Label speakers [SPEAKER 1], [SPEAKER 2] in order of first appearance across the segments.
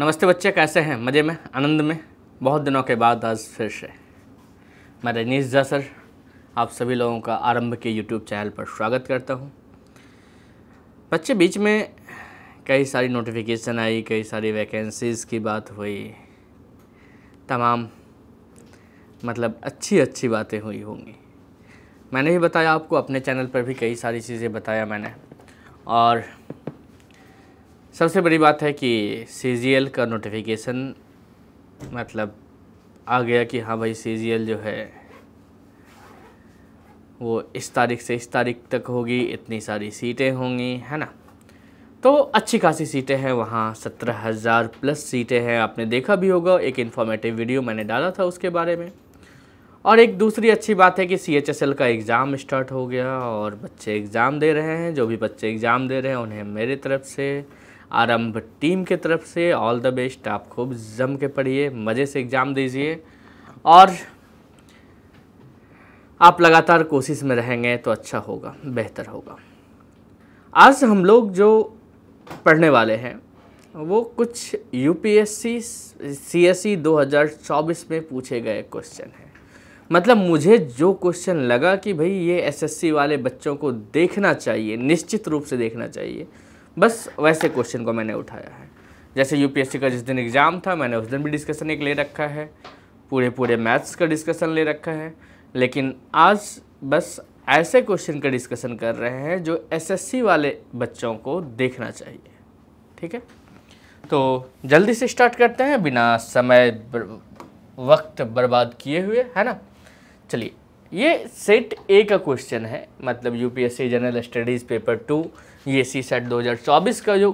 [SPEAKER 1] नमस्ते बच्चे कैसे हैं मज़े में आनंद में बहुत दिनों के बाद आज फिर से मैं रजनीश झा सर आप सभी लोगों का आरंभ के यूट्यूब चैनल पर स्वागत करता हूं बच्चे बीच में कई सारी नोटिफिकेशन आई कई सारी वैकेंसीज़ की बात हुई तमाम मतलब अच्छी अच्छी बातें हुई होंगी मैंने भी बताया आपको अपने चैनल पर भी कई सारी चीज़ें बताया मैंने और सबसे बड़ी बात है कि सी का नोटिफिकेशन मतलब आ गया कि हाँ भाई सी जो है वो इस तारीख से इस तारीख तक होगी इतनी सारी सीटें होंगी है ना तो अच्छी खासी सीटें हैं वहाँ सत्रह हज़ार प्लस सीटें हैं आपने देखा भी होगा एक इन्फॉर्मेटिव वीडियो मैंने डाला था उसके बारे में और एक दूसरी अच्छी बात है कि सी एच एस एल का एग्ज़ाम स्टार्ट हो गया और बच्चे एग्ज़ाम दे रहे हैं जो भी बच्चे एग्ज़ाम दे रहे हैं उन्हें मेरे तरफ से आरंभ टीम के तरफ से ऑल द बेस्ट आप खूब जम के पढ़िए मज़े से एग्ज़ाम दीजिए और आप लगातार कोशिश में रहेंगे तो अच्छा होगा बेहतर होगा आज हम लोग जो पढ़ने वाले हैं वो कुछ यू पी एस सी दो हज़ार चौबीस में पूछे गए क्वेश्चन हैं मतलब मुझे जो क्वेश्चन लगा कि भाई ये सी वाले बच्चों को देखना चाहिए निश्चित रूप से देखना चाहिए बस वैसे क्वेश्चन को मैंने उठाया है जैसे यूपीएससी का जिस दिन एग्ज़ाम था मैंने उस दिन भी डिस्कशन एक ले रखा है पूरे पूरे मैथ्स का डिस्कशन ले रखा है लेकिन आज बस ऐसे क्वेश्चन का डिस्कशन कर रहे हैं जो एसएससी वाले बच्चों को देखना चाहिए ठीक है तो जल्दी से स्टार्ट करते हैं बिना समय बर, वक्त बर्बाद किए हुए है ना चलिए ये सेट ए का क्वेश्चन है मतलब UPSC general studies paper two ये सी सेट 2024 का जो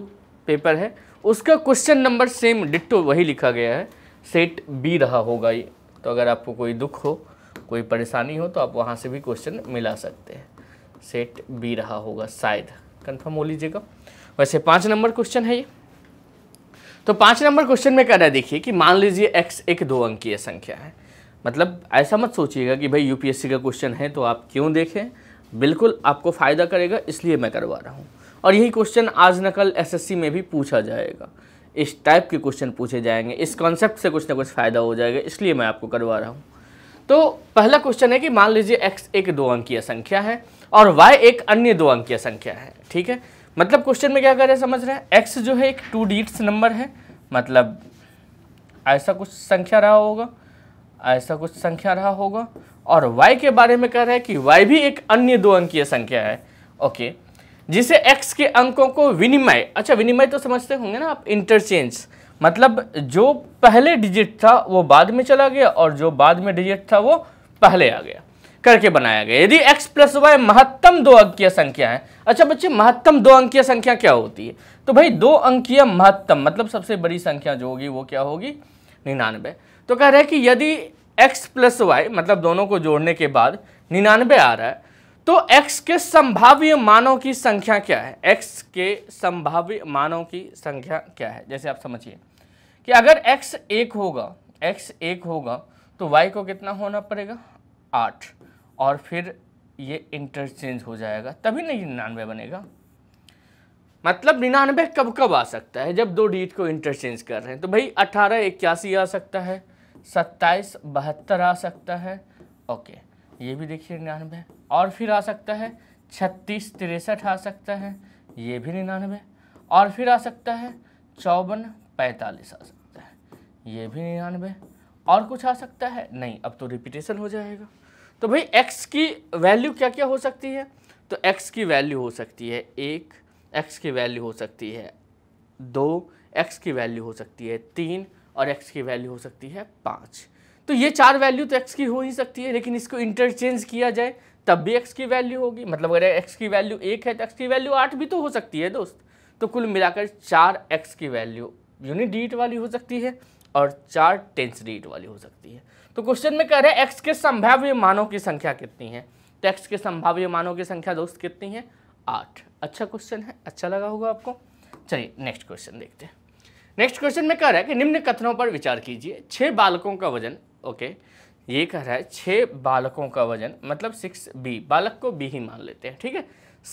[SPEAKER 1] पेपर है उसका क्वेश्चन नंबर सेम डिट्टो वही लिखा गया है सेट बी रहा होगा ये तो अगर आपको कोई दुख हो कोई परेशानी हो तो आप वहाँ से भी क्वेश्चन मिला सकते हैं सेट बी रहा होगा शायद कंफर्म हो लीजिएगा वैसे पाँच नंबर क्वेश्चन है ये तो पाँच नंबर क्वेश्चन में कह रहा है देखिए कि मान लीजिए एक्स एक दो अंकीय संख्या है मतलब ऐसा मत सोचिएगा कि भाई यूपीएससी का क्वेश्चन है तो आप क्यों देखें बिल्कुल आपको फ़ायदा करेगा इसलिए मैं करवा रहा हूँ और यही क्वेश्चन आज नकल एस में भी पूछा जाएगा इस टाइप के क्वेश्चन पूछे जाएंगे इस कॉन्सेप्ट से कुछ ना कुछ फ़ायदा हो जाएगा इसलिए मैं आपको करवा रहा हूँ तो पहला क्वेश्चन है कि मान लीजिए एक्स एक दो अंकीय संख्या है और वाई एक अन्य दो अंकीय संख्या है ठीक है मतलब क्वेश्चन में क्या कर रहे हैं समझ रहे हैं एक्स जो है एक टू डीट्स नंबर है मतलब ऐसा कुछ संख्या रहा होगा ऐसा कुछ संख्या रहा होगा और y के बारे में कह रहा है कि y भी एक अन्य दो अंकीय संख्या है ओके जिसे x के अंकों को विनिमय अच्छा विनिमय तो समझते होंगे ना आप इंटरचेंज मतलब जो पहले डिजिट था वो बाद में चला गया और जो बाद में डिजिट था वो पहले आ गया करके बनाया गया यदि x प्लस वाई महत्तम दो अंकीय संख्या है अच्छा बच्चे महत्तम दो अंकीय संख्या क्या होती है तो भाई दो अंकीय महत्तम मतलब सबसे बड़ी संख्या जो होगी वो क्या होगी निन्यानवे तो कह रहे हैं कि यदि x प्लस वाई मतलब दोनों को जोड़ने के बाद निन्यानवे आ रहा है तो x के संभाव्य मानों की संख्या क्या है x के संभाव्य मानों की संख्या क्या है जैसे आप समझिए कि अगर x एक होगा x एक होगा तो y को कितना होना पड़ेगा आठ और फिर ये इंटरचेंज हो जाएगा तभी नहीं निन्यानवे बनेगा मतलब निन्यानवे कब कब आ सकता है जब दो डीट को इंटरचेंज कर रहे हैं तो भाई अठारह इक्यासी आ सकता है सत्ताईस बहत्तर आ सकता है ओके ये भी देखिए निन्यानवे और फिर आ सकता है छत्तीस तिरसठ आ सकता है ये भी निन्यानवे और फिर आ सकता है चौवन पैंतालीस आ सकता है ये भी निन्यानवे और कुछ आ सकता है नहीं अब तो रिपीटेशन हो जाएगा तो भाई एक्स की वैल्यू क्या क्या हो सकती है तो एक्स की वैल्यू हो सकती है एक एक्स की वैल्यू हो सकती है दो एक्स की वैल्यू हो सकती है तीन और एक्स की वैल्यू हो सकती है पाँच तो ये चार वैल्यू तो एक्स की हो ही सकती है लेकिन इसको इंटरचेंज किया जाए तब भी एक्स की वैल्यू होगी मतलब अगर एक्स की वैल्यू एक है तो एक्स की वैल्यू आठ भी तो हो सकती है दोस्त तो कुल मिलाकर चार एक्स की वैल्यू यूनिट डिजिट वाली हो सकती है और चार टेंस डिजिट e वाली हो सकती है तो क्वेश्चन में कह रहे हैं एक्स के संभाव्य मानों की संख्या कितनी है तो एक्स के संभाव्य मानों की संख्या दोस्त कितनी है आठ अच्छा क्वेश्चन है अच्छा लगा होगा आपको चलिए नेक्स्ट क्वेश्चन देखते हैं नेक्स्ट क्वेश्चन में कह रहा है कि निम्न कथनों पर विचार कीजिए छह बालकों का वजन ओके okay, ये कह रहा है छः बालकों का वजन मतलब सिक्स बी बालक को बी ही मान लेते हैं ठीक है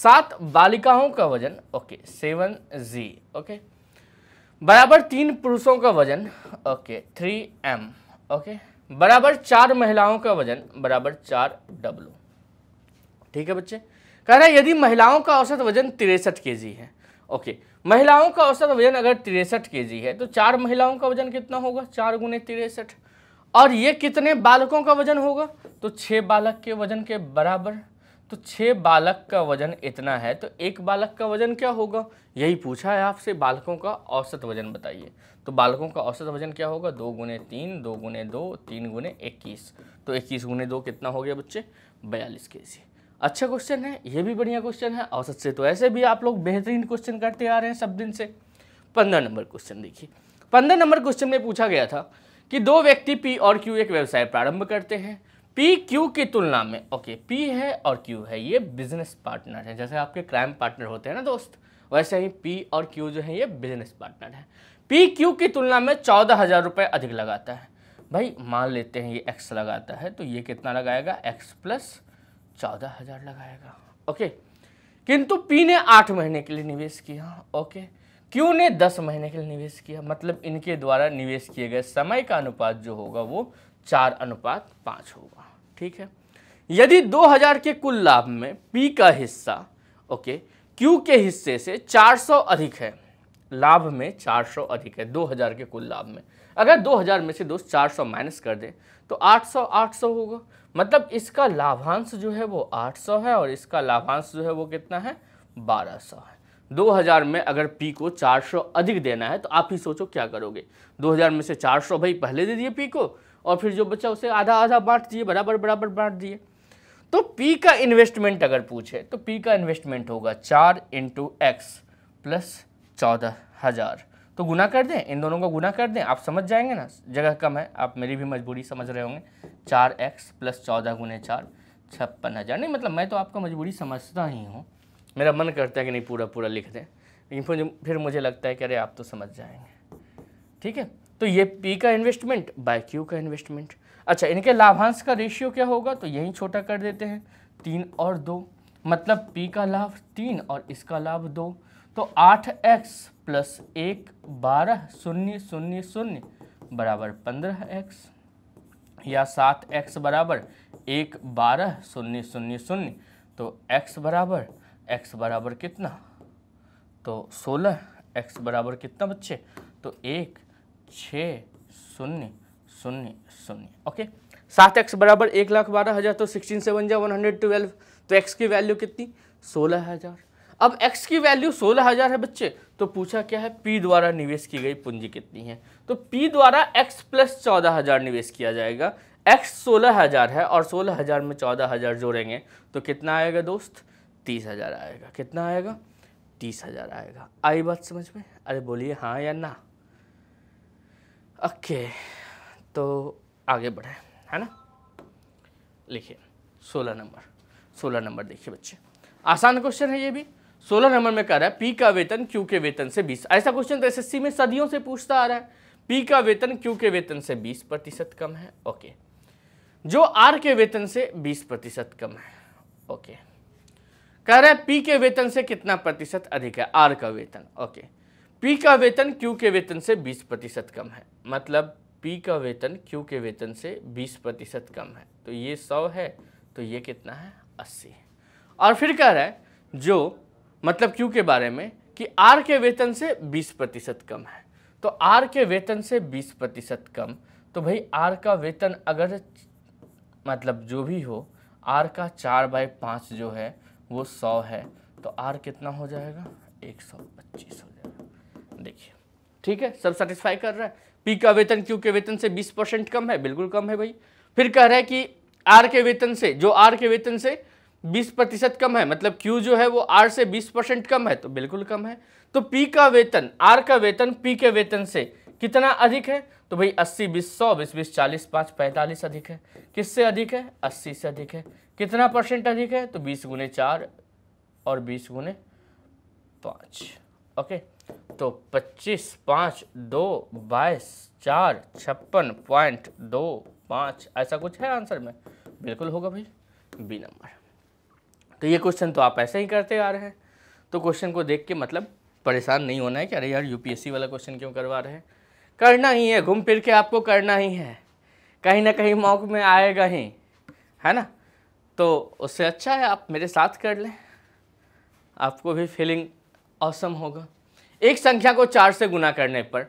[SPEAKER 1] सात बालिकाओं का वजन ओके सेवन जी ओके बराबर तीन पुरुषों का वजन ओके थ्री एम ओके बराबर चार महिलाओं का वजन बराबर चार डब्लू ठीक है बच्चे कह रहा है यदि महिलाओं का औसत वजन तिरसठ के जी है ओके महिलाओं का औसत वजन अगर तिरसठ के जी है तो चार महिलाओं का वजन कितना होगा चार गुने तिरसठ और ये कितने बालकों का वजन होगा तो छः बालक के वजन के बराबर तो छः बालक का वजन इतना है तो एक बालक का वजन क्या होगा यही पूछा है आपसे बालकों का औसत वजन बताइए तो बालकों का औसत वजन क्या होगा दो गुने तीन दो गुने दो तीन गुने इक्कीस तो इक्कीस गुने दो कितना हो गया बच्चे बयालीस के सी अच्छा क्वेश्चन है ये भी बढ़िया क्वेश्चन है औसत से तो ऐसे भी आप लोग बेहतरीन क्वेश्चन करते आ रहे हैं सब दिन से पंद्रह नंबर क्वेश्चन देखिए पंद्रह नंबर क्वेश्चन में पूछा गया था कि दो व्यक्ति पी और क्यू एक व्यवसाय प्रारंभ करते हैं पी क्यू की तुलना में ओके पी है और क्यू है ये बिजनेस पार्टनर है जैसे आपके क्राइम पार्टनर होते हैं ना दोस्त वैसे ही पी और क्यू जो है ये बिजनेस पार्टनर है पी क्यू की तुलना में चौदह हज़ार रुपये अधिक लगाता है भाई मान लेते हैं ये एक्स लगाता है तो ये कितना लगाएगा एक्स प्लस चौदह हज़ार लगाएगा ओके किंतु पी ने आठ महीने के लिए निवेश किया ओके क्यों ने दस महीने के लिए निवेश किया मतलब इनके द्वारा निवेश किए गए समय का अनुपात जो होगा वो चार अनुपात पाँच होगा ठीक है यदि 2000 के कुल लाभ में पी का हिस्सा ओके क्यू के हिस्से से 400 अधिक है लाभ में 400 अधिक है 2000 के कुल लाभ में अगर 2000 में से दोस्त 400 माइनस कर दें तो 800 800 होगा मतलब इसका लाभांश जो है वो 800 है और इसका लाभांश जो है वो कितना है 1200 है 2000 में अगर पी को 400 अधिक देना है तो आप ही सोचो क्या करोगे 2000 में से 400 भाई पहले दे दिए पी को और फिर जो बच्चा उसे आधा आधा बांट दिए बराबर बराबर बांट दिए तो पी का इन्वेस्टमेंट अगर पूछे तो पी का इन्वेस्टमेंट होगा चार इंटू एक्स प्लस चौदह हज़ार तो गुना कर दें इन दोनों को गुना कर दें आप समझ जाएंगे ना जगह कम है आप मेरी भी मजबूरी समझ रहे होंगे चार एक्स प्लस चौदह गुने चार छप्पन हज़ार नहीं मतलब मैं तो आपका मजबूरी समझता ही हूँ मेरा मन करता है कि नहीं पूरा पूरा लिख दें लेकिन फिर फिर मुझे लगता है कि अरे आप तो समझ जाएंगे ठीक है तो ये पी का इन्वेस्टमेंट बाय क्यू का इन्वेस्टमेंट अच्छा इनके लाभांश का रेशियो क्या होगा तो यही छोटा कर देते हैं तीन और दो मतलब पी का लाभ तीन और इसका लाभ दो तो आठ एक्स प्लस एक बारह शून्य शून्य शून्य बराबर पंद्रह एक्स या सात एक्स बराबर एक बारह शून्य शून्य शून्य तो एक्स बराबर एक्स बराबर कितना तो सोलह एक्स बराबर कितना बच्चे तो एक छः शून्य शून्य शून्य ओके सात एक्स बराबर एक लाख बारह हज़ार तो सिक्सटीन सेवन जा वन हंड्रेड ट्वेल्व तो एक्स की वैल्यू कितनी सोलह हज़ार अब एक्स की वैल्यू सोलह हज़ार है बच्चे तो पूछा क्या है पी द्वारा निवेश की गई पूंजी कितनी है तो पी द्वारा एक्स प्लस चौदह हज़ार निवेश किया जाएगा एक्स सोलह हज़ार है और सोलह हज़ार में चौदह हज़ार जोड़ेंगे तो कितना आएगा दोस्त तीस हज़ार आएगा कितना आएगा तीस हज़ार आएगा आई बात समझ में अरे बोलिए हाँ या ना ओके तो आगे बढ़े है ना लिखिए सोलह नंबर सोलह नंबर देखिए बच्चे आसान क्वेश्चन है ये भी सोलह नंबर में कह रहा है पी का वेतन क्यू के वेतन से बीस ऐसा क्वेश्चन तो एसएससी में सदियों से पूछता आ रहा है पी का वेतन क्यू के वेतन से बीस प्रतिशत कम है ओके जो आर के वेतन से बीस प्रतिशत कम है ओके कह रहा है पी के वेतन से कितना प्रतिशत अधिक है आर का वेतन ओके पी का वेतन क्यू के वेतन से 20 प्रतिशत कम है मतलब पी का वेतन क्यू के वेतन से 20 प्रतिशत कम है तो ये 100 है तो ये कितना है 80 है और फिर कह रहा है जो मतलब क्यू के बारे में कि आर के वेतन से 20 प्रतिशत कम है तो आर के वेतन से 20 प्रतिशत कम तो भाई आर का वेतन अगर मतलब जो भी हो आर का चार बाई पाँच जो है वो सौ है तो आर कितना हो जाएगा एक सौ पच्चीस हो जाएगा देखिए ठीक है सब सेटिस्फाई कर रहा है पी का वेतन क्यू के वेतन से बीस परसेंट कम है बिल्कुल कम है भाई फिर कह रहा है कि आर के वेतन से जो आर के वेतन से बीस प्रतिशत कम है मतलब क्यू जो है वो आर से बीस परसेंट कम है तो बिल्कुल कम है तो पी का वेतन आर का वेतन पी के वेतन से कितना अधिक है तो भाई अस्सी बीस सौ बीस बीस चालीस पाँच पैंतालीस अधिक है किससे अधिक है अस्सी से अधिक है कितना परसेंट अधिक है तो बीस गुने चार और बीस गुने पाँच ओके तो पच्चीस पाँच दो बाईस चार छप्पन पॉइंट दो पाँच ऐसा कुछ है आंसर में बिल्कुल होगा भाई बी नंबर तो ये क्वेश्चन तो आप ऐसे ही करते आ रहे हैं तो क्वेश्चन को देख के मतलब परेशान नहीं होना है कि अरे यार यूपीएससी वाला क्वेश्चन क्यों करवा रहे हैं करना ही है घूम फिर के आपको करना ही है कहीं ना कहीं मौक में आएगा ही है ना तो उससे अच्छा है आप मेरे साथ कर लें आपको भी फीलिंग औसम होगा एक संख्या को चार से गुना करने पर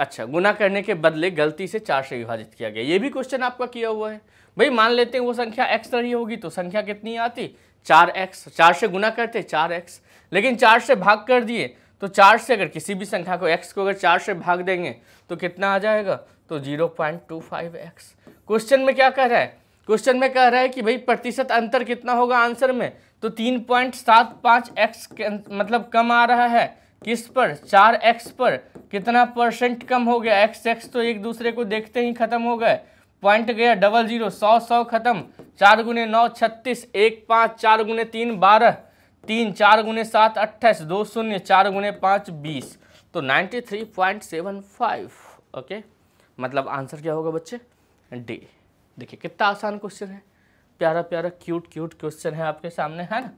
[SPEAKER 1] अच्छा गुना करने के बदले गलती से चार से विभाजित किया गया ये भी क्वेश्चन आपका किया हुआ है भाई मान लेते हैं वो संख्या एक्स रही होगी तो संख्या कितनी आती चार एक्स चार से गुना करते चार एक्स लेकिन चार से भाग कर दिए तो चार से अगर किसी भी संख्या को एक्स को अगर चार से भाग देंगे तो कितना आ जाएगा तो zero point two five x question में क्या कह रहा है क्वेश्चन में कह रहा है कि भाई प्रतिशत अंतर कितना होगा आंसर में तो तीन पॉइंट सात पाँच एक्स मतलब कम आ रहा है किस पर चार एक्स पर कितना परसेंट कम हो गया एक्स एक्स तो एक दूसरे को देखते ही खत्म हो गए पॉइंट गया डबल जीरो सौ सौ खत्म चार गुने नौ छत्तीस एक पाँच चार गुने तीन बारह तीन चार गुने सात अट्ठाईस दो शून्य चार गुने पाँच बीस तो ninety three point seven five okay मतलब आंसर क्या होगा बच्चे डी देखिए कितना आसान क्वेश्चन है प्यारा प्यारा क्यूट क्यूट क्वेश्चन है आपके सामने है ना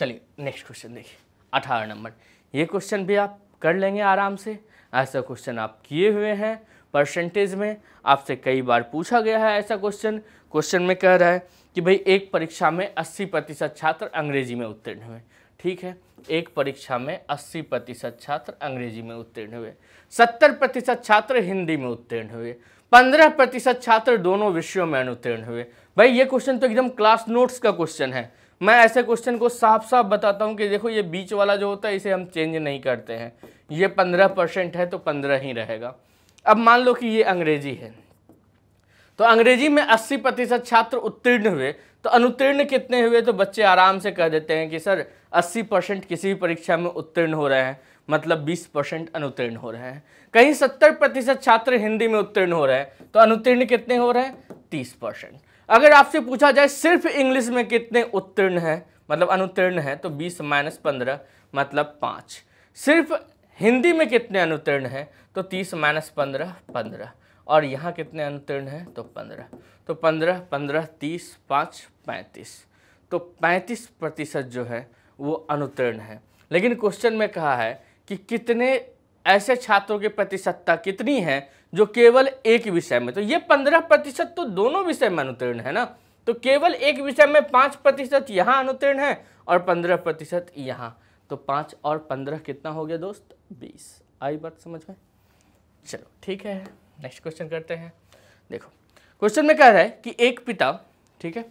[SPEAKER 1] चलिए नेक्स्ट क्वेश्चन देखिए अठारह नंबर ये क्वेश्चन भी आप कर लेंगे आराम से ऐसा क्वेश्चन आप किए हुए हैं परसेंटेज में आपसे कई बार पूछा गया है ऐसा क्वेश्चन क्वेश्चन में कह रहा है कि भाई एक परीक्षा में 80 प्रतिशत छात्र अंग्रेजी में उत्तीर्ण हुए ठीक है एक परीक्षा में 80 प्रतिशत छात्र अंग्रेजी में उत्तीर्ण हुए 70 प्रतिशत छात्र हिंदी में उत्तीर्ण हुए 15 प्रतिशत छात्र दोनों विषयों में अनुत्तीर्ण हुए भाई ये क्वेश्चन तो एकदम क्लास नोट्स का क्वेश्चन है मैं ऐसे क्वेश्चन को साफ साफ बताता हूँ कि देखो ये बीच वाला जो होता है इसे हम चेंज नहीं करते हैं ये पंद्रह परसेंट है तो पंद्रह ही रहेगा अब मान लो कि ये अंग्रेजी है तो अंग्रेजी में 80 प्रतिशत छात्र उत्तीर्ण हुए तो अनुत्तीर्ण कितने हुए तो बच्चे आराम से कह देते हैं कि सर 80 परसेंट किसी भी परीक्षा में उत्तीर्ण हो रहे हैं मतलब 20 परसेंट अनुत्तीर्ण हो रहे हैं कहीं 70 प्रतिशत छात्र हिंदी में उत्तीर्ण हो रहे हैं तो अनुत्तीर्ण कितने हो रहे हैं तीस परसेंट अगर आपसे पूछा जाए सिर्फ इंग्लिश में कितने उत्तीर्ण हैं मतलब अनुत्तीर्ण हैं तो बीस माइनस पंद्रह मतलब पाँच सिर्फ हिंदी में कितने अनुत्तीर्ण हैं तो तीस माइनस पंद्रह पंद्रह और यहाँ कितने अनुतीर्ण हैं तो पंद्रह तो पंद्रह पंद्रह तीस पाँच पैंतीस तो पैंतीस प्रतिशत जो है वो अनुत्तीर्ण है लेकिन क्वेश्चन में कहा है कि कितने ऐसे छात्रों की प्रतिशतता कितनी है जो केवल एक विषय में तो ये पंद्रह प्रतिशत तो दोनों विषय में अनुतीर्ण है ना तो केवल एक विषय में पाँच प्रतिशत यहाँ अनुत्तीर्ण है और पंद्रह प्रतिशत यहाँ तो पाँच और पंद्रह कितना हो गया दोस्त बीस आई बात समझ में चलो ठीक है नेक्स्ट क्वेश्चन करते हैं देखो क्वेश्चन में कह रहा है कि एक पिता ठीक है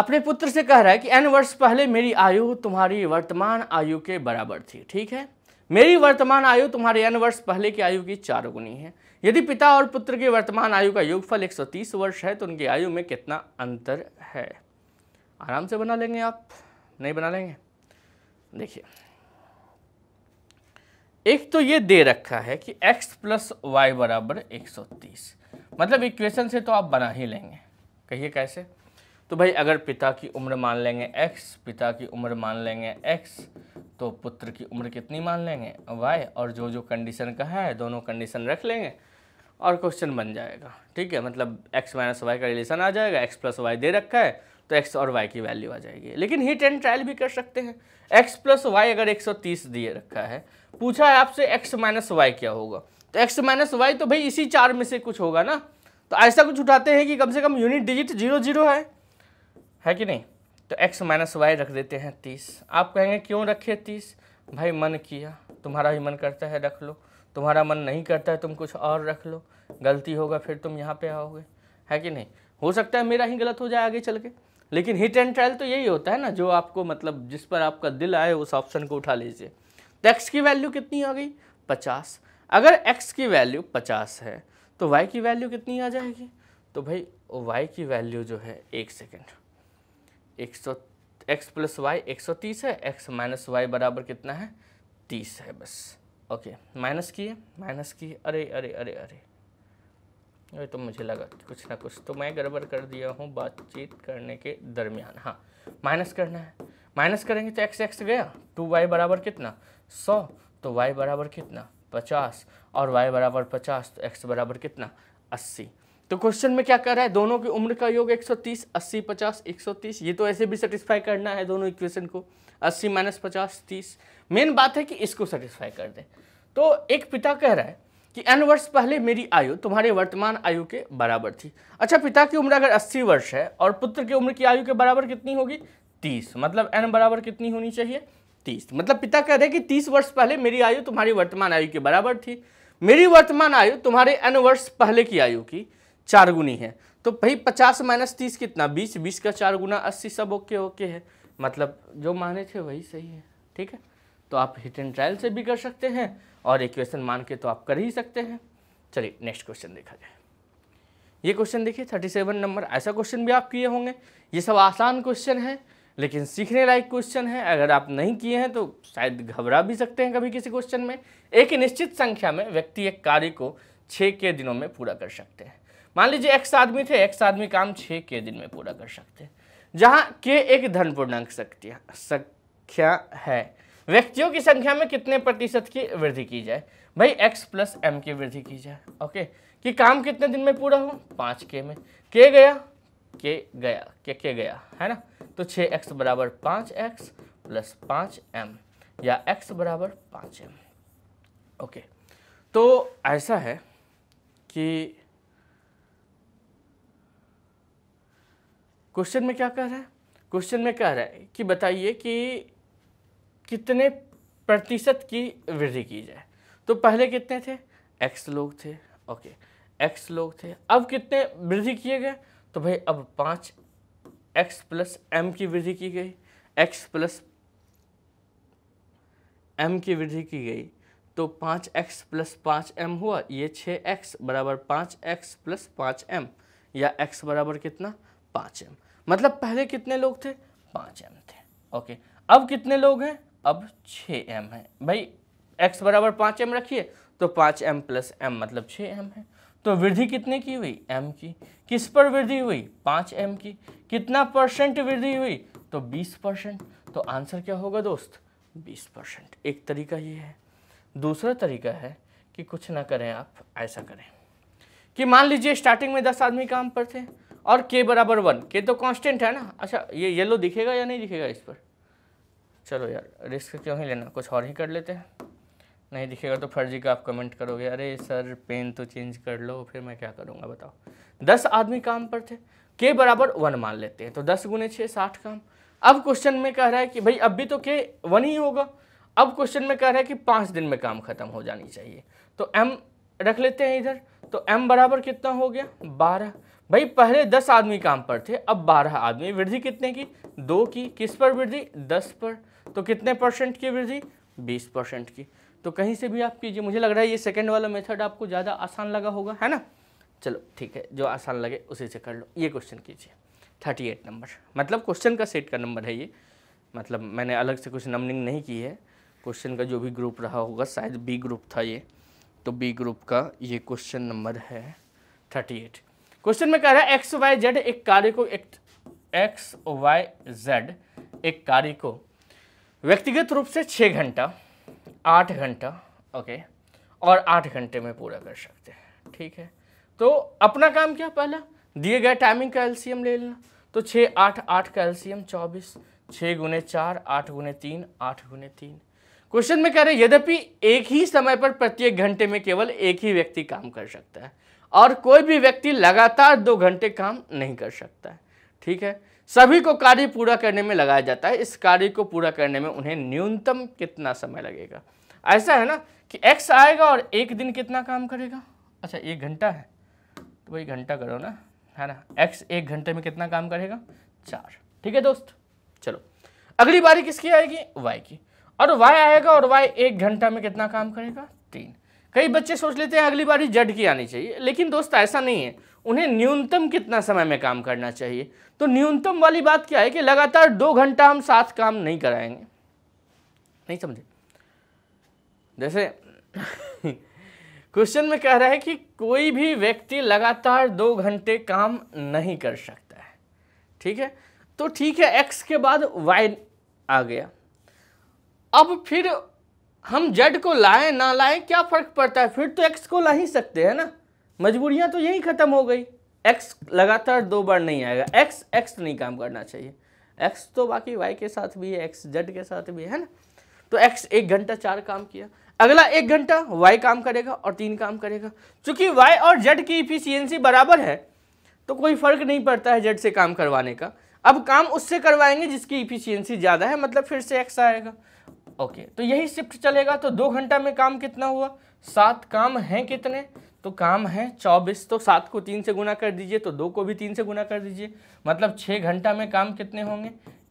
[SPEAKER 1] अपने पुत्र से कह रहा है कि एन वर्ष पहले मेरी आयु तुम्हारी वर्तमान आयु के बराबर थी ठीक है मेरी वर्तमान आयु तुम्हारे एन वर्ष पहले की आयु की चार गुनी है यदि पिता और पुत्र की वर्तमान आयु का योगफल 130 वर्ष है तो उनकी आयु में कितना अंतर है आराम से बना लेंगे आप नहीं बना लेंगे देखिए एक तो ये दे रखा है कि x प्लस वाई बराबर एक मतलब इक्वेशन से तो आप बना ही लेंगे कहिए कैसे तो भाई अगर पिता की उम्र मान लेंगे x पिता की उम्र मान लेंगे x तो पुत्र की उम्र कितनी मान लेंगे y और जो जो कंडीशन का है दोनों कंडीशन रख लेंगे और क्वेश्चन बन जाएगा ठीक है मतलब x माइनस वाई का रिलेशन आ जाएगा x प्लस वाई दे रखा है तो एक्स और वाई की वैल्यू आ जाएगी लेकिन हिट एंड ट्रायल भी कर सकते हैं एक्स प्लस वाई अगर 130 दिए रखा है पूछा है आपसे एक्स माइनस वाई क्या होगा तो एक्स माइनस वाई तो भाई इसी चार में से कुछ होगा ना तो ऐसा कुछ उठाते हैं कि कम से कम यूनिट डिजिट जीरो जीरो है है कि नहीं तो एक्स माइनस वाई रख देते हैं तीस आप कहेंगे क्यों रखे तीस भाई मन किया तुम्हारा भी मन करता है रख लो तुम्हारा मन नहीं करता है तुम कुछ और रख लो गलती होगा फिर तुम यहाँ पे आओगे है कि नहीं हो सकता है मेरा ही गलत हो जाए आगे चल के लेकिन हिट एंड ट्रायल तो यही होता है ना जो आपको मतलब जिस पर आपका दिल आए उस ऑप्शन को उठा लीजिए तो एक्स की वैल्यू कितनी आ गई पचास अगर एक्स की वैल्यू पचास है तो वाई की वैल्यू कितनी आ जाएगी तो भाई वाई की वैल्यू जो है एक सेकेंड एक सौ एक्स प्लस वाई एक सौ तीस है एक्स माइनस वाई बराबर कितना है तीस है बस ओके माइनस किए माइनस किए अरे अरे अरे अरे ये तो मुझे लगा कुछ ना कुछ तो मैं गड़बड़ कर दिया हूँ बातचीत करने के दरमियान हाँ माइनस करना है माइनस करेंगे तो एक्स एक्स गया टू वाई बराबर कितना सौ तो वाई बराबर कितना पचास और वाई बराबर पचास तो एक्स बराबर कितना अस्सी तो क्वेश्चन में क्या कर रहा है दोनों की उम्र का योग 130, 80, 50, 130 ये तो ऐसे भी सेटिस्फाई करना है दोनों इक्वेशन को 80 माइनस पचास तीस मेन बात है कि इसको सेटिस्फाई कर दे तो एक पिता कह रहा है कि एन वर्ष पहले मेरी आयु तुम्हारे वर्तमान आयु के बराबर थी अच्छा पिता की उम्र अगर अस्सी वर्ष है और पुत्र की उम्र की आयु के बराबर कितनी होगी तीस मतलब एन बराबर कितनी होनी चाहिए तीस मतलब पिता कह रहे कि तीस वर्ष पहले मेरी आयु तुम्हारी वर्तमान आयु के बराबर थी मेरी वर्तमान आयु तुम्हारे एन वर्ष पहले की आयु की चार गुनी है तो भाई पचास माइनस तीस कितना बीस बीस का चार गुना अस्सी सब ओके ओके है मतलब जो माने थे वही सही है ठीक है तो आप हिट एंड ट्रायल से भी कर सकते हैं और इक्वेशन मान के तो आप कर ही सकते हैं चलिए नेक्स्ट क्वेश्चन देखा जाए ये क्वेश्चन देखिए थर्टी सेवन नंबर ऐसा क्वेश्चन भी आप किए होंगे ये सब आसान क्वेश्चन है लेकिन सीखने लायक क्वेश्चन है अगर आप नहीं किए हैं तो शायद घबरा भी सकते हैं कभी किसी क्वेश्चन में एक निश्चित संख्या में व्यक्ति एक कार्य को छः के दिनों में पूरा कर सकते हैं मान लीजिए एक्स आदमी थे एक्स आदमी काम छः के दिन में पूरा कर सकते हैं जहाँ के एक धन पूर्णांक संख्या है व्यक्तियों की संख्या में कितने प्रतिशत की वृद्धि की जाए भाई x प्लस एम की वृद्धि की जाए ओके कि काम कितने दिन में पूरा हो पाँच के में के गया के गया के के गया है ना तो छः एक्स बराबर पाँच एक्स प्लस पाँच एम या एक्स बराबर पाँच एम ओके तो ऐसा है कि क्वेश्चन में क्या कह रहा है क्वेश्चन में कह रहा है कि बताइए कि कितने प्रतिशत की वृद्धि की जाए तो पहले कितने थे एक्स लोग थे ओके एक्स लोग थे अब कितने वृद्धि किए गए तो भाई अब पाँच एक्स प्लस एम की वृद्धि की गई एक्स प्लस एम की वृद्धि की गई तो पाँच एक्स प्लस पाँच एम हुआ ये छः एक्स बराबर पाँच एक्स प्लस पाँच एम या एक्स बराबर कितना पाँच एम मतलब पहले कितने लोग थे पाँच एम थे ओके अब कितने लोग हैं अब छः एम है भाई एक्स बराबर पाँच एम रखिए तो पाँच एम प्लस एम मतलब छः एम है तो वृद्धि कितने की हुई एम की किस पर वृद्धि हुई पाँच एम की कितना परसेंट वृद्धि हुई तो बीस परसेंट तो आंसर क्या होगा दोस्त बीस परसेंट एक तरीका ये है दूसरा तरीका है कि कुछ ना करें आप ऐसा करें कि मान लीजिए स्टार्टिंग में दस आदमी काम पर थे और के बराबर वन के तो कांस्टेंट है ना अच्छा ये येलो दिखेगा या नहीं दिखेगा इस पर चलो यार रिस्क क्यों ही लेना कुछ और ही कर लेते हैं नहीं दिखेगा तो फर्जी का आप कमेंट करोगे अरे सर पेन तो चेंज कर लो फिर मैं क्या करूँगा बताओ दस आदमी काम पर थे के बराबर वन मान लेते हैं तो दस गुने छः साठ काम अब क्वेश्चन में कह रहा है कि भाई अब भी तो के वन ही होगा अब क्वेश्चन में कह रहा है कि पाँच दिन में काम खत्म हो जानी चाहिए तो एम रख लेते हैं इधर तो एम बराबर कितना हो गया बारह भाई पहले दस आदमी काम पर थे अब बारह आदमी वृद्धि कितने की दो की किस पर वृद्धि दस पर तो कितने परसेंट की वृद्धि बीस परसेंट की तो कहीं से भी आप कीजिए मुझे लग रहा है ये सेकेंड वाला मेथड आपको ज़्यादा आसान लगा होगा है ना चलो ठीक है जो आसान लगे उसी से कर लो ये क्वेश्चन कीजिए थर्टी एट नंबर मतलब क्वेश्चन का सेट का नंबर है ये मतलब मैंने अलग से कुछ नंबरिंग नहीं की है क्वेश्चन का जो भी ग्रुप रहा होगा शायद बी ग्रुप था ये तो बी ग्रुप का ये क्वेश्चन नंबर है थर्टी एट क्वेश्चन में कह रहा है एक्स वाई जेड एक कार्य को एक एक्स वाई जेड एक कार्य को व्यक्तिगत रूप से छः घंटा आठ घंटा ओके और आठ घंटे में पूरा कर सकते हैं ठीक है तो अपना काम क्या पहला दिए गए टाइमिंग का एल्सीयम ले लेना तो छः आठ आठ का एल्सीयम चौबीस छः गुने चार आठ गुने तीन आठ गुने तीन क्वेश्चन में कह रहे हैं यद्यपि एक ही समय पर प्रत्येक घंटे में केवल एक ही व्यक्ति काम कर सकता है और कोई भी व्यक्ति लगातार दो घंटे काम नहीं कर सकता है ठीक है सभी को कार्य पूरा करने में लगाया जाता है इस कार्य को पूरा करने में उन्हें न्यूनतम कितना समय लगेगा ऐसा है ना कि एक्स आएगा और एक दिन कितना काम करेगा अच्छा एक घंटा है तो वही घंटा करो ना है ना एक्स एक घंटे में कितना काम करेगा चार ठीक है दोस्त चलो अगली बारी किसकी आएगी वाई की और वाई आएगा और वाई एक घंटा में कितना काम करेगा तीन कई बच्चे सोच लेते हैं अगली बारी जड की आनी चाहिए लेकिन दोस्त ऐसा नहीं है उन्हें न्यूनतम कितना समय में काम करना चाहिए तो न्यूनतम वाली बात क्या है कि लगातार दो घंटा हम साथ काम नहीं कराएंगे नहीं समझे जैसे क्वेश्चन में कह रहा है कि कोई भी व्यक्ति लगातार दो घंटे काम नहीं कर सकता है ठीक है तो ठीक है एक्स के बाद वाई आ गया अब फिर हम जेड को लाएं ना लाएं क्या फ़र्क पड़ता है फिर तो एक्स को ला ही सकते हैं ना मजबूरियाँ तो यही ख़त्म हो गई एक्स लगातार दो बार नहीं आएगा एक्स एक्स तो नहीं काम करना चाहिए एक्स तो बाकी वाई के साथ भी है एक्स जेड के साथ भी है ना तो एक्स एक घंटा चार काम किया अगला एक घंटा वाई काम करेगा और तीन काम करेगा चूंकि वाई और जेड की इफिशियंसी बराबर है तो कोई फर्क नहीं पड़ता है जेड से काम करवाने का अब काम उससे करवाएंगे जिसकी इफिशियंसी ज़्यादा है मतलब फिर से एक्स आएगा ओके तो यही शिफ्ट चलेगा तो दो घंटा में काम कितना हुआ सात काम हैं कितने तो काम है चौबीस तो सात को तीन से गुना कर दीजिए तो दो को भी तीन से गुना कर दीजिए मतलब छः घंटा में काम कितने होंगे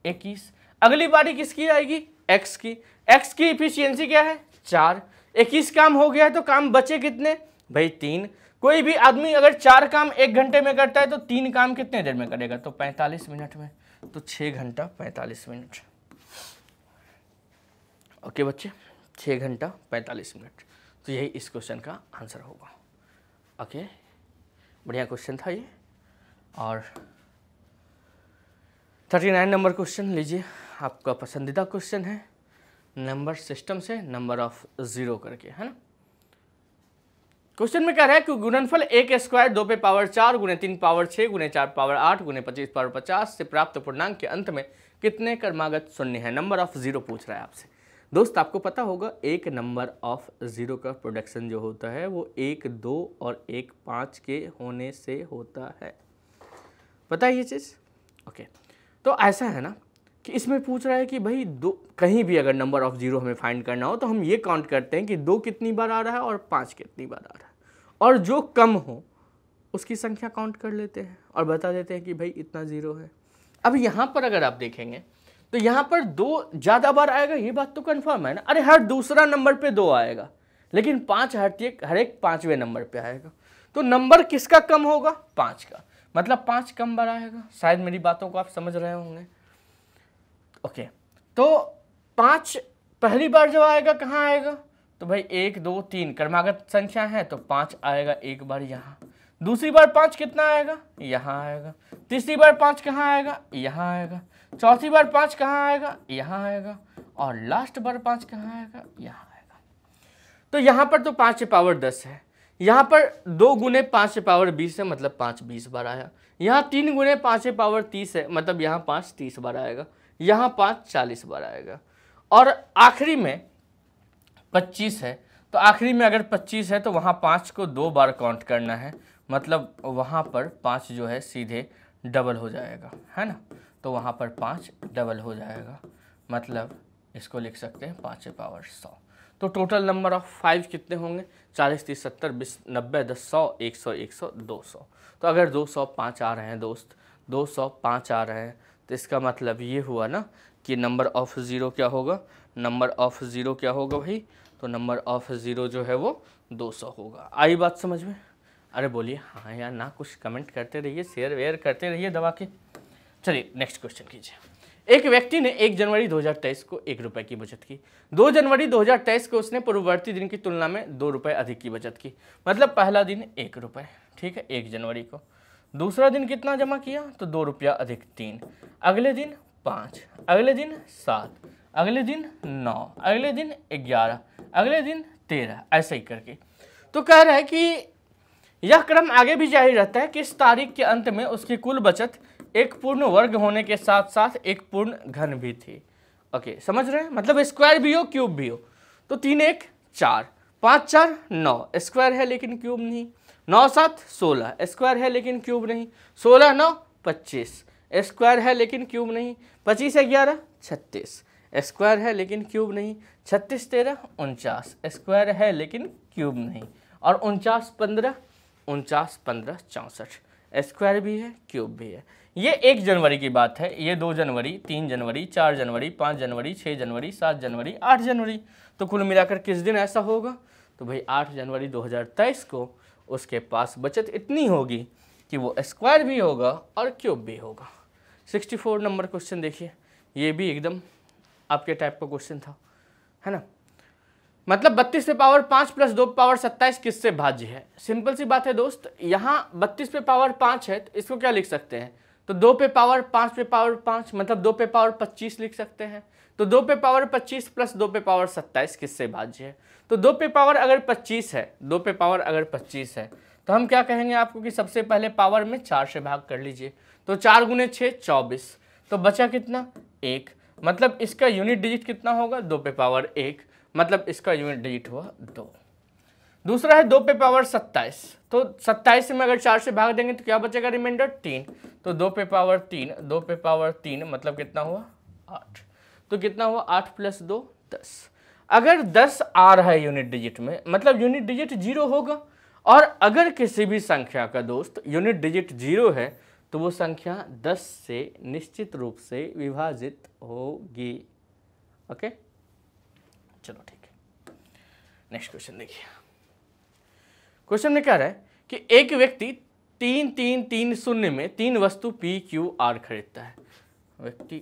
[SPEAKER 1] इक्कीस अगली बारी किसकी आएगी एक्स की एक्स की इफिशियंसी क्या है चार इक्कीस काम हो गया है तो काम बचे कितने भाई तीन कोई भी आदमी अगर चार काम एक घंटे में करता है तो तीन काम कितने देर में करेगा तो पैंतालीस मिनट में तो छः घंटा पैंतालीस मिनट ओके बच्चे छः घंटा पैंतालीस मिनट तो यही इस क्वेश्चन का आंसर होगा ओके बढ़िया क्वेश्चन था ये और थर्टी नाइन नंबर क्वेश्चन लीजिए आपका पसंदीदा क्वेश्चन है नंबर सिस्टम से नंबर ऑफ ज़ीरो करके है ना क्वेश्चन में कह रहा है कि गुणनफल एक स्क्वायर दो पे पावर चार गुने तीन पावर छः गुने चार पावर आठ गुने पच्चीस पावर पचास से प्राप्त पूर्णांक के अंत में कितने कर्मागत शून्य है नंबर ऑफ जीरो पूछ रहा है आपसे दोस्त आपको पता होगा एक नंबर ऑफ ज़ीरो का प्रोडक्शन जो होता है वो एक दो और एक पाँच के होने से होता है पता है ये चीज़ ओके तो ऐसा है ना कि इसमें पूछ रहा है कि भाई दो कहीं भी अगर नंबर ऑफ़ ज़ीरो हमें फाइंड करना हो तो हम ये काउंट करते हैं कि दो कितनी बार आ रहा है और पाँच कितनी बार आ रहा है और जो कम हो उसकी संख्या काउंट कर लेते हैं और बता देते हैं कि भाई इतना ज़ीरो है अब यहाँ पर अगर आप देखेंगे तो यहाँ पर दो ज़्यादा बार आएगा ये बात तो कन्फर्म है ना अरे हर दूसरा नंबर पे दो आएगा लेकिन पाँच हर एक हर एक पाँचवें नंबर पे आएगा तो नंबर किसका कम होगा पाँच का मतलब पाँच कम बार आएगा शायद मेरी बातों को आप समझ रहे होंगे ओके तो पाँच पहली बार जब आएगा कहाँ आएगा तो भाई एक दो तीन क्रमागत संख्या है तो पाँच आएगा एक बार यहाँ दूसरी बार पाँच कितना आएगा यहाँ आएगा तीसरी बार पाँच कहाँ आएगा यहाँ आएगा चौथी बार पाँच कहाँ आएगा यहाँ आएगा और लास्ट बार पाँच कहाँ आएगा यहाँ आएगा तो यहाँ पर तो पाँच पावर दस है यहाँ पर दो गुने पाँच पावर बीस है मतलब पाँच बीस बार आया यहाँ तीन गुने पाँच पावर तीस है मतलब यहाँ पाँच तीस बार आएगा यहाँ पाँच चालीस बार आएगा और आखिरी में पच्चीस है तो आखिरी में अगर पच्चीस है तो वहाँ पाँच को दो बार काउंट करना है मतलब वहाँ पर पाँच जो है सीधे डबल हो जाएगा है ना तो वहाँ पर पाँच डबल हो जाएगा मतलब इसको लिख सकते हैं पाँच पावर सौ तो टोटल नंबर ऑफ फाइव कितने होंगे चालीस तीस सत्तर बीस नब्बे दस सौ एक सौ एक सौ दो सौ तो अगर दो सौ पाँच आ रहे हैं दोस्त दो सौ पाँच आ रहे हैं तो इसका मतलब ये हुआ ना कि नंबर ऑफ ज़ीरो क्या होगा नंबर ऑफ ज़ीरो क्या होगा भाई तो नंबर ऑफ ज़ीरो जो है वो दो सौ होगा आई बात समझ में अरे बोलिए हाँ यार ना कुछ कमेंट करते रहिए शेयर वेयर करते रहिए दवा के चलिए नेक्स्ट क्वेश्चन कीजिए एक व्यक्ति ने 1 जनवरी 2023 को एक रुपए की बचत की 2 जनवरी 2023 को उसने पूर्ववर्ती दिन की तुलना में दो रुपये अधिक की बचत की मतलब पहला दिन एक रुपये ठीक है एक जनवरी को दूसरा दिन कितना जमा किया तो दो रुपया अधिक तीन अगले दिन पाँच अगले दिन सात अगले दिन नौ अगले दिन ग्यारह अगले दिन तेरह ऐसे ही करके तो कह रहा है कि यह क्रम आगे भी जारी रहता है किस तारीख के अंत में उसकी कुल बचत एक पूर्ण वर्ग होने के साथ साथ एक पूर्ण घन भी थी ओके समझ रहे हैं मतलब स्क्वायर भी हो क्यूब भी हो तो तीन एक चार पाँच चार नौ स्क्वायर है लेकिन क्यूब नहीं नौ सात सोलह स्क्वायर है लेकिन क्यूब नहीं सोलह नौ पच्चीस स्क्वायर है लेकिन क्यूब नहीं पच्चीस है ग्यारह छत्तीस स्क्वायर है लेकिन क्यूब नहीं छत्तीस तेरह उनचास स्क्वायर है लेकिन क्यूब नहीं और उनचास पंद्रह उनचास पंद्रह चौंसठ स्क्वायर भी है क्यूब भी है ये एक जनवरी की बात है ये दो जनवरी तीन जनवरी चार जनवरी पाँच जनवरी छः जनवरी सात जनवरी आठ जनवरी तो कुल मिलाकर किस दिन ऐसा होगा तो भाई आठ जनवरी 2023 को उसके पास बचत इतनी होगी कि वो स्क्वायर भी होगा और क्यूब भी होगा 64 नंबर क्वेश्चन देखिए ये भी एकदम आपके टाइप का क्वेश्चन था है ना मतलब बत्तीस पे पावर पाँच प्लस दो पावर सत्ताईस किससे भाज्य है सिंपल सी बात है दोस्त यहाँ बत्तीस पे पावर पाँच है तो इसको क्या लिख सकते हैं तो दो पे पावर पाँच पे पावर पाँच मतलब दो पे पावर पच्चीस लिख सकते हैं तो दो पे पावर पच्चीस प्लस दो पे पावर सत्ताईस किससे भाज्य है तो दो पे पावर अगर पच्चीस है दो पे पावर अगर पच्चीस है तो हम क्या कहेंगे आपको कि सबसे पहले पावर में चार से भाग कर लीजिए तो चार गुने छः चौबीस तो बचा कितना एक मतलब इसका यूनिट डिजिट कितना होगा दो पे पावर एक मतलब इसका यूनिट डिजिट हुआ दो दूसरा है दो पे पावर सत्ताईस तो सत्ताईस से में अगर चार से भाग देंगे तो क्या बचेगा रिमाइंडर तीन तो दो पे पावर तीन दो पे पावर तीन मतलब कितना हुआ आठ तो कितना हुआ आठ प्लस दो दस अगर दस आ रहा है यूनिट डिजिट में मतलब यूनिट डिजिट जीरो होगा और अगर किसी भी संख्या का दोस्त यूनिट डिजिट जीरो है तो वो संख्या दस से निश्चित रूप से विभाजित होगी ओके चलो ठीक है नेक्स्ट क्वेश्चन देखिए क्वेश्चन में कह रहा है कि एक व्यक्ति तीन तीन तीन शून्य में तीन वस्तु पी क्यू आर खरीदता है व्यक्ति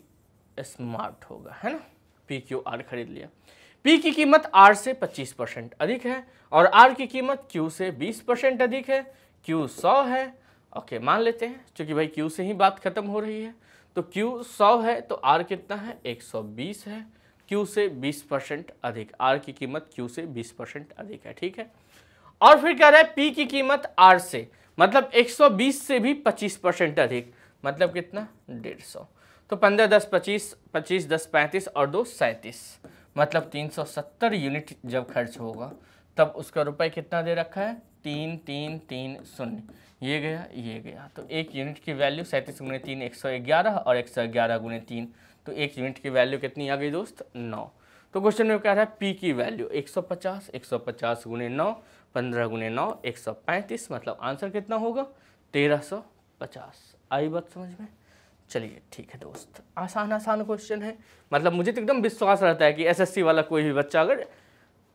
[SPEAKER 1] स्मार्ट होगा है ना पी क्यू आर खरीद लिया पी की कीमत आर से 25 परसेंट अधिक है और आर की कीमत क्यू से 20 परसेंट अधिक है क्यू सौ है ओके मान लेते हैं क्योंकि भाई क्यू से ही बात खत्म हो रही है तो क्यू सौ है तो आर कितना है 120 है क्यू से 20 परसेंट अधिक आर की कीमत क्यू से 20 परसेंट अधिक है ठीक है और फिर कह रहा है पी की कीमत आर से मतलब 120 से भी 25 परसेंट अधिक मतलब कितना डेढ़ सौ तो पंद्रह दस पच्चीस पच्चीस दस पैंतीस और दो सैंतीस मतलब 370 यूनिट जब खर्च होगा तब उसका रुपए कितना दे रखा है तीन तीन तीन शून्य ये गया ये गया तो एक यूनिट की वैल्यू सैंतीस गुने तीन एक सौ ग्यारह और एक सौ ग्यारह गुने तीन तो एक यूनिट की वैल्यू कितनी आ गई दोस्त नौ तो क्वेश्चन में क्या रहा है पी की वैल्यू एक सौ पचास एक सौ पचास गुने नौ पंद्रह गुने नौ एक सौ पैंतीस मतलब आंसर कितना होगा तेरह सौ पचास आई बात समझ में चलिए ठीक है दोस्त आसान आसान क्वेश्चन है मतलब मुझे तो एकदम विश्वास रहता है कि एसएससी वाला कोई भी बच्चा अगर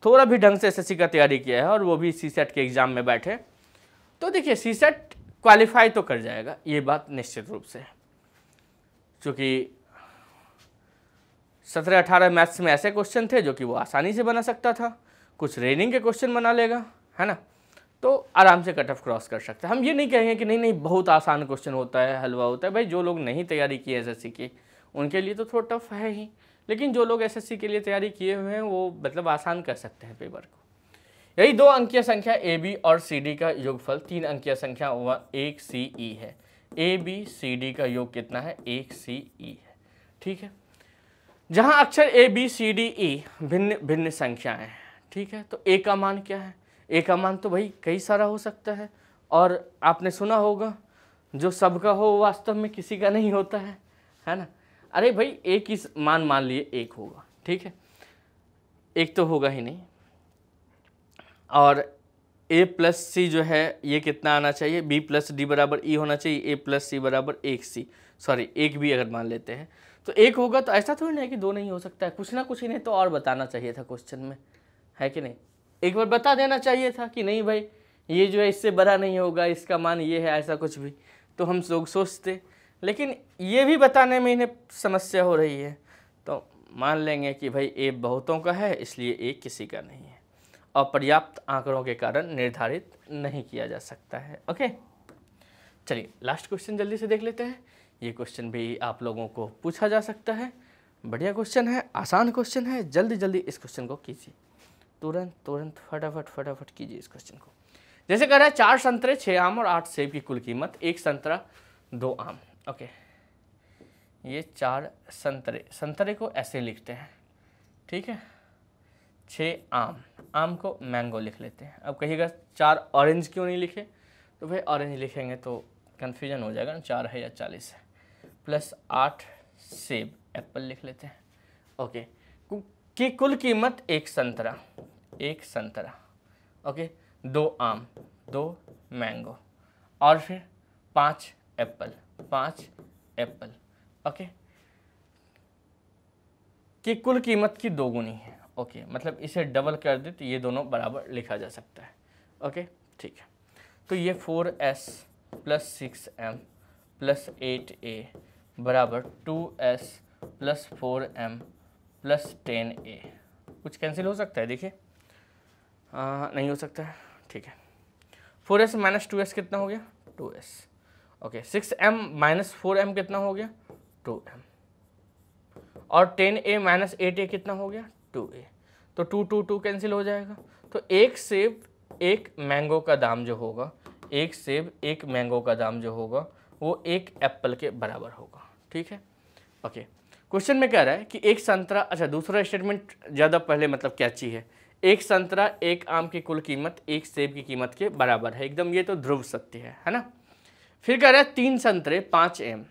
[SPEAKER 1] थोड़ा भी ढंग से एसएससी का तैयारी किया है और वो भी सी सेट के एग्ज़ाम में बैठे तो देखिए सी सेट क्वालिफाई तो कर जाएगा ये बात निश्चित रूप से क्योंकि सत्रह अठारह मैथ्स में ऐसे क्वेश्चन थे जो कि वो आसानी से बना सकता था कुछ रेनिंग के क्वेश्चन बना लेगा है ना तो आराम से कट ऑफ क्रॉस कर सकते हैं हम ये नहीं कहेंगे कि नहीं नहीं बहुत आसान क्वेश्चन होता है हलवा होता है भाई जो लोग नहीं तैयारी की एस की उनके लिए तो थोड़ा टफ है ही लेकिन जो लोग एस के लिए तैयारी किए हुए हैं वो मतलब आसान कर सकते हैं पेपर को यही दो अंकीय संख्या ए बी और सी डी का योगफल तीन अंकीय संख्या हुआ एक सी ई e है ए बी सी डी का योग कितना है एक सी ई e है ठीक है जहां अक्षर A B C D E भिन्न भिन्न संख्याएं हैं ठीक है तो ए का मान क्या है एक अमान तो भाई कई सारा हो सकता है और आपने सुना होगा जो सबका हो वास्तव में किसी का नहीं होता है है ना अरे भाई एक ही मान मान लिए एक होगा ठीक है एक तो होगा ही नहीं और ए प्लस सी जो है ये कितना आना चाहिए बी प्लस डी बराबर ई e होना चाहिए ए प्लस सी बराबर एक सी सॉरी एक भी अगर मान लेते हैं तो एक होगा तो ऐसा थोड़ी ना है कि दो नहीं हो सकता है कुछ ना कुछ इन्हें तो और बताना चाहिए था क्वेश्चन में है कि नहीं एक बार बता देना चाहिए था कि नहीं भाई ये जो है इससे बड़ा नहीं होगा इसका मान ये है ऐसा कुछ भी तो हम लोग सोचते लेकिन ये भी बताने में इन्हें समस्या हो रही है तो मान लेंगे कि भाई ए बहुतों का है इसलिए ए किसी का नहीं है और पर्याप्त आंकड़ों के कारण निर्धारित नहीं किया जा सकता है ओके चलिए लास्ट क्वेश्चन जल्दी से देख लेते हैं ये क्वेश्चन भी आप लोगों को पूछा जा सकता है बढ़िया क्वेश्चन है आसान क्वेश्चन है जल्दी जल्दी इस क्वेश्चन को कीजिए तुरंत तुरंत फटाफट फटाफट कीजिए इस क्वेश्चन को जैसे कह रहा है चार संतरे छः आम और आठ सेब की कुल कीमत एक संतरा दो आम ओके ये चार संतरे संतरे को ऐसे लिखते हैं ठीक है छः आम आम को मैंगो लिख लेते हैं अब कहिएगा चार ऑरेंज क्यों नहीं लिखे तो भाई ऑरेंज लिखेंगे तो कन्फ्यूजन हो जाएगा ना चार है या चालीस है प्लस आठ सेब एप्पल लिख लेते हैं ओके की कुल कीमत एक संतरा एक संतरा ओके दो आम दो मैंगो और फिर पांच एप्पल पांच एप्पल ओके की कुल कीमत की दोगुनी है ओके मतलब इसे डबल कर दे तो ये दोनों बराबर लिखा जा सकता है ओके ठीक है तो ये four s plus six m plus eight a बराबर two s plus four m plus ten a कुछ कैंसिल हो सकता है देखिए आ, नहीं हो सकता है ठीक है four s minus two s कितना हो गया two s okay six m minus four m कितना हो गया टू एम और ten a minus eight a कितना हो गया टू ए तो टू टू टू कैंसिल हो जाएगा तो एक सेब एक मैंगो का दाम जो होगा एक सेब एक मैंगो का दाम जो होगा वो एक एप्पल के बराबर होगा ठीक है ओके क्वेश्चन में कह रहा है कि एक संतरा अच्छा दूसरा स्टेटमेंट ज़्यादा पहले मतलब कैची है एक संतरा एक आम की कुल कीमत एक सेब की कीमत के बराबर है एकदम ये तो ध्रुव सत्य है है ना फिर कह रहे हैं तीन संतरे पाँच एम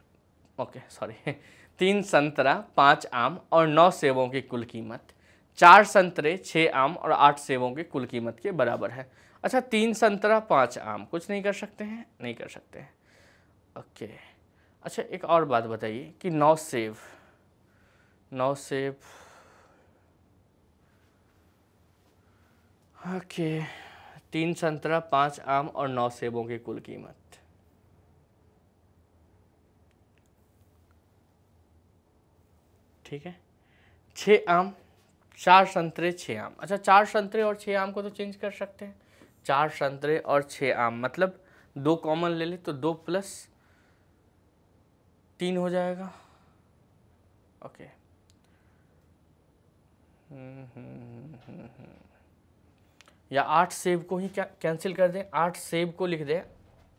[SPEAKER 1] ओके सॉरी तीन संतरा पाँच आम और नौ सेबों की कुल कीमत चार संतरे छः आम और आठ सेबों की कुल कीमत के बराबर है अच्छा तीन संतरा पाँच आम कुछ नहीं कर सकते हैं नहीं कर सकते हैं ओके अच्छा एक और बात बताइए कि नौ सेब नौ सेब ओके तीन संतरा पांच आम और नौ सेबों की कुल कीमत ठीक है छः आम चार संतरे छः आम अच्छा चार संतरे और छः आम को तो चेंज कर सकते हैं चार संतरे और छः आम मतलब दो कॉमन ले ले तो दो प्लस तीन हो जाएगा ओके हम्म हम्म हम्म हम्म, हम्म। या आठ सेब को ही क्या कैंसिल कर दें आठ सेब को लिख दें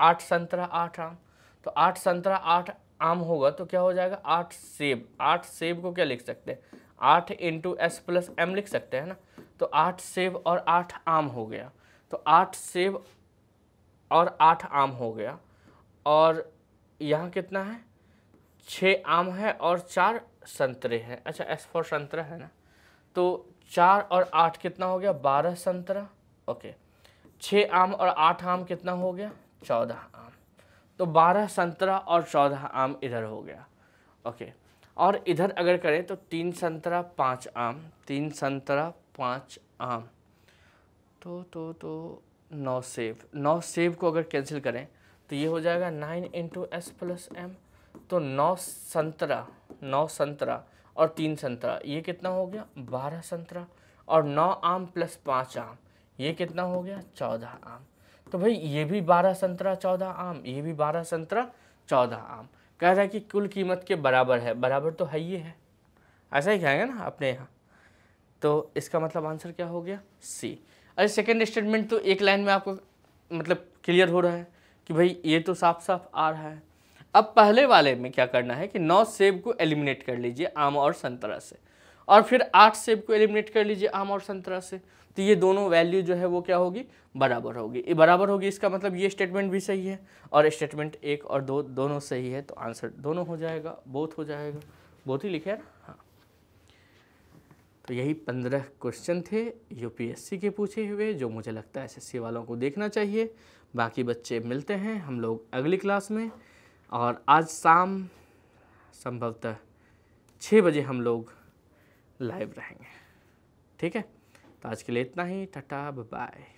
[SPEAKER 1] आठ संतरा आठ आम तो आठ संतरा आठ आम होगा तो क्या हो जाएगा आठ सेब आठ सेब को क्या लिख सकते हैं आठ इंटू एस प्लस एम लिख सकते हैं ना तो आठ सेब और आठ आम हो गया तो आठ सेब और आठ आम हो गया और यहाँ कितना है छः आम है और चार संतरे हैं अच्छा एस फॉर संतरा है ना तो चार और आठ कितना हो गया बारह संतरा ओके छः आम और आठ आम कितना हो गया चौदह आम तो बारह संतरा और चौदह आम इधर हो गया ओके और इधर अगर करें तो तीन संतरा पाँच आम तीन संतरा पाँच आम तो तो तो नौ सेब नौ सेब को अगर कैंसिल करें तो ये हो जाएगा nine into s plus m तो नौ संतरा नौ संतरा और तीन संतरा ये कितना हो गया बारह संतरा और नौ आम प्लस पाँच आम ये कितना हो गया चौदह आम तो भाई ये भी बारह संतरा चौदह आम ये भी बारह संतरा चौदह आम कह रहा है कि कुल कीमत के बराबर है बराबर तो है ही है ऐसा ही कहेंगे ना अपने यहाँ तो इसका मतलब आंसर क्या हो गया सी अरे सेकेंड स्टेटमेंट तो एक लाइन में आपको मतलब क्लियर हो रहा है कि भाई ये तो साफ साफ आ रहा है अब पहले वाले में क्या करना है कि नौ सेब को एलिमिनेट कर लीजिए आम और संतरा से और फिर आठ सेब को एलिमिनेट कर लीजिए आम और संतरा से तो ये दोनों वैल्यू जो है वो क्या होगी बराबर होगी ये बराबर होगी इसका मतलब ये स्टेटमेंट भी सही है और स्टेटमेंट एक और दो दोनों सही है तो आंसर दोनों हो जाएगा बोथ हो जाएगा बोथ ही लिखे ना हाँ तो यही पंद्रह क्वेश्चन थे यूपीएससी के पूछे हुए जो मुझे लगता है एस वालों को देखना चाहिए बाकी बच्चे मिलते हैं हम लोग अगली क्लास में और आज शाम संभवतः छः बजे हम लोग लाइव रहेंगे ठीक है तो आज के लिए इतना ही टाटा बाय